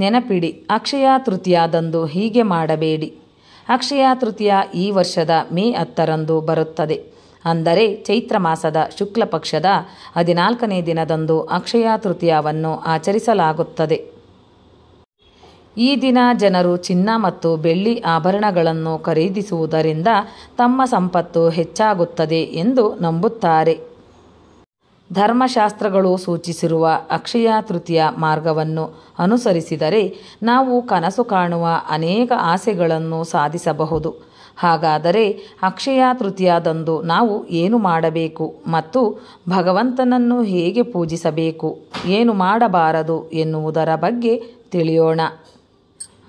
ನೆನಪಿಡಿ ಅಕ್ಷಯ ತೃತೀಯದಂದು ಹೀಗೆ ಮಾಡಬೇಡಿ ಅಕ್ಷಯ ತೃತೀಯ ಈ ವರ್ಷದ ಮೇ ಹತ್ತರಂದು ಬರುತ್ತದೆ ಅಂದರೆ ಚೈತ್ರ ಮಾಸದ ಶುಕ್ಲ ಪಕ್ಷದ ಹದಿನಾಲ್ಕನೇ ದಿನದಂದು ಅಕ್ಷಯ ತೃತೀಯವನ್ನು ಆಚರಿಸಲಾಗುತ್ತದೆ ಈ ದಿನ ಜನರು ಚಿನ್ನ ಮತ್ತು ಬೆಳ್ಳಿ ಆಭರಣಗಳನ್ನು ಖರೀದಿಸುವುದರಿಂದ ತಮ್ಮ ಸಂಪತ್ತು ಹೆಚ್ಚಾಗುತ್ತದೆ ಎಂದು ನಂಬುತ್ತಾರೆ ಧರ್ಮಶಾಸ್ತ್ರಗಳು ಸೂಚಿಸಿರುವ ಅಕ್ಷಯ ತೃತೀಯ ಮಾರ್ಗವನ್ನು ಅನುಸರಿಸಿದರೆ ನಾವು ಕನಸು ಕಾಣುವ ಅನೇಕ ಆಸೆಗಳನ್ನು ಸಾಧಿಸಬಹುದು ಹಾಗಾದರೆ ಅಕ್ಷಯ ತೃತೀಯದಂದು ನಾವು ಏನು ಮಾಡಬೇಕು ಮತ್ತು ಭಗವಂತನನ್ನು ಹೇಗೆ ಪೂಜಿಸಬೇಕು ಏನು ಮಾಡಬಾರದು ಎನ್ನುವುದರ ಬಗ್ಗೆ ತಿಳಿಯೋಣ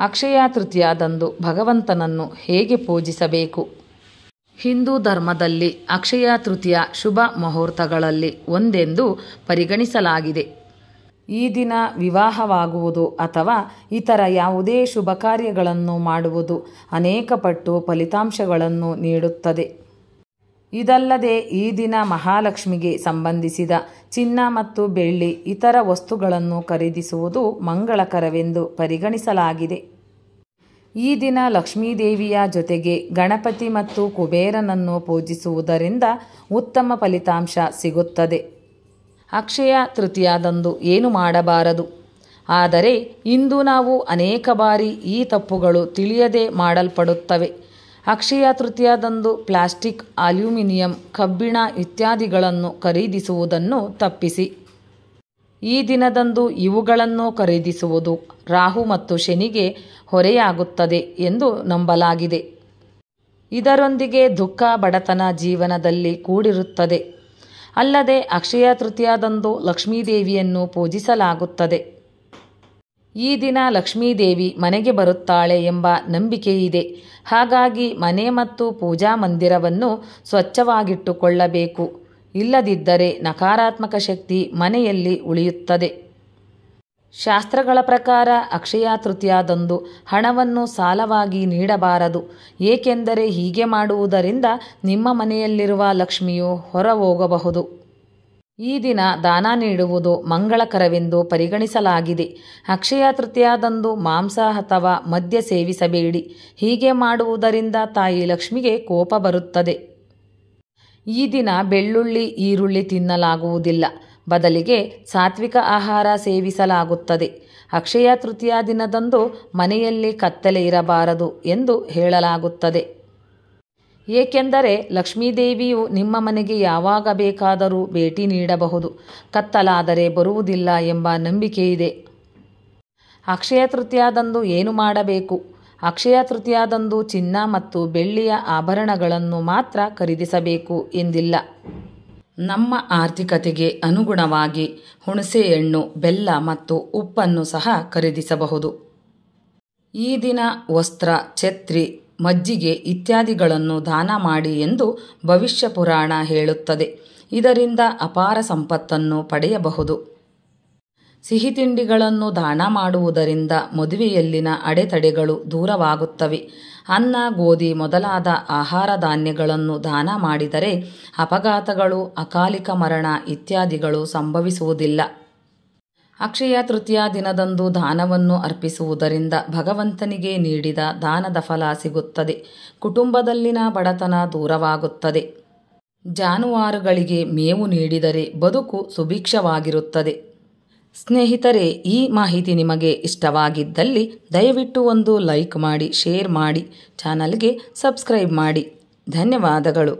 ಅಕ್ಷಯ ತೃತೀಯದಂದು ಭಗವಂತನನ್ನು ಹೇಗೆ ಪೂಜಿಸಬೇಕು ಹಿಂದೂ ಧರ್ಮದಲ್ಲಿ ಅಕ್ಷಯ ತೃತೀಯ ಶುಭ ಮುಹೂರ್ತಗಳಲ್ಲಿ ಒಂದೆಂದು ಪರಿಗಣಿಸಲಾಗಿದೆ ಈ ದಿನ ವಿವಾಹವಾಗುವುದು ಅಥವಾ ಇತರ ಯಾವುದೇ ಶುಭ ಕಾರ್ಯಗಳನ್ನು ಮಾಡುವುದು ಅನೇಕ ಪಟ್ಟು ಫಲಿತಾಂಶಗಳನ್ನು ನೀಡುತ್ತದೆ ಇದಲ್ಲದೆ ಈ ದಿನ ಮಹಾಲಕ್ಷ್ಮಿಗೆ ಸಂಬಂಧಿಸಿದ ಚಿನ್ನ ಮತ್ತು ಬೆಳ್ಳಿ ಇತರ ವಸ್ತುಗಳನ್ನು ಖರೀದಿಸುವುದು ಮಂಗಳಕರವೆಂದು ಪರಿಗಣಿಸಲಾಗಿದೆ ಈ ದಿನ ಲಕ್ಷ್ಮೀದೇವಿಯ ಜೊತೆಗೆ ಗಣಪತಿ ಮತ್ತು ಕುಬೇರನನ್ನು ಪೂಜಿಸುವುದರಿಂದ ಉತ್ತಮ ಫಲಿತಾಂಶ ಸಿಗುತ್ತದೆ ಅಕ್ಷಯ ತೃತೀಯದಂದು ಏನು ಮಾಡಬಾರದು ಆದರೆ ಇಂದು ನಾವು ಅನೇಕ ಬಾರಿ ಈ ತಪ್ಪುಗಳು ತಿಳಿಯದೆ ಮಾಡಲ್ಪಡುತ್ತವೆ ಅಕ್ಷಯ ತೃತೀಯದಂದು ಪ್ಲಾಸ್ಟಿಕ್ ಅಲ್ಯೂಮಿನಿಯಂ ಕಬ್ಬಿಣ ಇತ್ಯಾದಿಗಳನ್ನು ಖರೀದಿಸುವುದನ್ನು ತಪ್ಪಿಸಿ ಈ ದಿನದಂದು ಇವುಗಳನ್ನು ಖರೀದಿಸುವುದು ರಾಹು ಮತ್ತು ಶನಿಗೆ ಹೊರೆಯಾಗುತ್ತದೆ ಎಂದು ನಂಬಲಾಗಿದೆ ಇದರೊಂದಿಗೆ ದುಃಖ ಬಡತನ ಜೀವನದಲ್ಲಿ ಕೂಡಿರುತ್ತದೆ ಅಲ್ಲದೆ ಅಕ್ಷಯ ತೃತೀಯದಂದು ಲಕ್ಷ್ಮೀದೇವಿಯನ್ನು ಪೂಜಿಸಲಾಗುತ್ತದೆ ಈ ದಿನ ಲಕ್ಷ್ಮೀದೇವಿ ಮನೆಗೆ ಬರುತ್ತಾಳೆ ಎಂಬ ನಂಬಿಕೆ ಇದೆ ಹಾಗಾಗಿ ಮನೆ ಮತ್ತು ಪೂಜಾ ಮಂದಿರವನ್ನು ಸ್ವಚ್ಛವಾಗಿಟ್ಟುಕೊಳ್ಳಬೇಕು ಇಲ್ಲದಿದ್ದರೆ ನಕಾರಾತ್ಮಕ ಶಕ್ತಿ ಮನೆಯಲ್ಲಿ ಉಳಿಯುತ್ತದೆ ಶಾಸ್ತ್ರಗಳ ಪ್ರಕಾರ ಅಕ್ಷಯ ತೃತೀಯದಂದು ಹಣವನ್ನು ಸಾಲವಾಗಿ ನೀಡಬಾರದು ಏಕೆಂದರೆ ಹೀಗೆ ಮಾಡುವುದರಿಂದ ನಿಮ್ಮ ಮನೆಯಲ್ಲಿರುವ ಲಕ್ಷ್ಮಿಯು ಹೊರಹೋಗಬಹುದು ಈ ದಿನ ದಾನ ನೀಡುವುದು ಮಂಗಳಕರವೆಂದು ಪರಿಗಣಿಸಲಾಗಿದೆ ಅಕ್ಷಯ ತೃತೀಯದಂದು ಮಾಂಸ ಅಥವಾ ಮದ್ಯ ಸೇವಿಸಬೇಡಿ ಹೀಗೆ ಮಾಡುವುದರಿಂದ ತಾಯಿ ಲಕ್ಷ್ಮಿಗೆ ಕೋಪ ಬರುತ್ತದೆ ಈ ದಿನ ಬೆಳ್ಳುಳ್ಳಿ ಈರುಳ್ಳಿ ತಿನ್ನಲಾಗುವುದಿಲ್ಲ ಬದಲಿಗೆ ಸಾತ್ವಿಕ ಆಹಾರ ಸೇವಿಸಲಾಗುತ್ತದೆ ಅಕ್ಷಯ ತೃತೀಯ ದಿನದಂದು ಮನೆಯಲ್ಲಿ ಕತ್ತಲೆ ಇರಬಾರದು ಎಂದು ಹೇಳಲಾಗುತ್ತದೆ ಏಕೆಂದರೆ ಲಕ್ಷ್ಮೀದೇವಿಯು ನಿಮ್ಮ ಮನೆಗೆ ಯಾವಾಗ ಬೇಕಾದರೂ ಭೇಟಿ ನೀಡಬಹುದು ಕತ್ತಲಾದರೆ ಬರುವುದಿಲ್ಲ ಎಂಬ ನಂಬಿಕೆ ಇದೆ ಅಕ್ಷಯ ತೃತೀಯದಂದು ಏನು ಮಾಡಬೇಕು ಅಕ್ಷಯ ತೃತೀಯದಂದು ಚಿನ್ನ ಮತ್ತು ಬೆಳ್ಳಿಯ ಆಭರಣಗಳನ್ನು ಮಾತ್ರ ಖರೀದಿಸಬೇಕು ಎಂದಿಲ್ಲ ನಮ್ಮ ಆರ್ಥಿಕತೆಗೆ ಅನುಗುಣವಾಗಿ ಹುಣಸೆಹಣ್ಣು ಬೆಲ್ಲ ಮತ್ತು ಉಪ್ಪನ್ನು ಸಹ ಖರೀದಿಸಬಹುದು ಈ ದಿನ ವಸ್ತ್ರ ಛತ್ರಿ ಮಜ್ಜಿಗೆ ಇತ್ಯಾದಿಗಳನ್ನು ದಾನ ಮಾಡಿ ಎಂದು ಭವಿಷ್ಯ ಪುರಾಣ ಹೇಳುತ್ತದೆ ಇದರಿಂದ ಅಪಾರ ಸಂಪತ್ತನ್ನು ಪಡೆಯಬಹುದು ಸಿಹಿ ತಿಂಡಿಗಳನ್ನು ದಾನ ಮಾಡುವುದರಿಂದ ಮದುವೆಯಲ್ಲಿನ ಅಡೆತಡೆಗಳು ದೂರವಾಗುತ್ತವೆ ಅನ್ನ ಗೋಧಿ ಮೊದಲಾದ ಆಹಾರ ಧಾನ್ಯಗಳನ್ನು ದಾನ ಮಾಡಿದರೆ ಅಪಘಾತಗಳು ಅಕಾಲಿಕ ಮರಣ ಇತ್ಯಾದಿಗಳು ಸಂಭವಿಸುವುದಿಲ್ಲ ಅಕ್ಷಯ ತೃತೀಯ ದಿನದಂದು ದಾನವನ್ನು ಅರ್ಪಿಸುವುದರಿಂದ ಭಗವಂತನಿಗೆ ನೀಡಿದ ದಾನದ ಫಲ ಸಿಗುತ್ತದೆ ಕುಟುಂಬದಲ್ಲಿನ ಬಡತನ ದೂರವಾಗುತ್ತದೆ ಜಾನುವಾರುಗಳಿಗೆ ಮೇವು ನೀಡಿದರೆ ಬದುಕು ಸುಭಿಕ್ಷವಾಗಿರುತ್ತದೆ ಸ್ನೇಹಿತರೆ ಈ ಮಾಹಿತಿ ನಿಮಗೆ ಇಷ್ಟವಾಗಿದ್ದಲ್ಲಿ ದಯವಿಟ್ಟು ಒಂದು ಲೈಕ್ ಮಾಡಿ ಶೇರ್ ಮಾಡಿ ಚಾನಲ್ಗೆ ಸಬ್ಸ್ಕ್ರೈಬ್ ಮಾಡಿ ಧನ್ಯವಾದಗಳು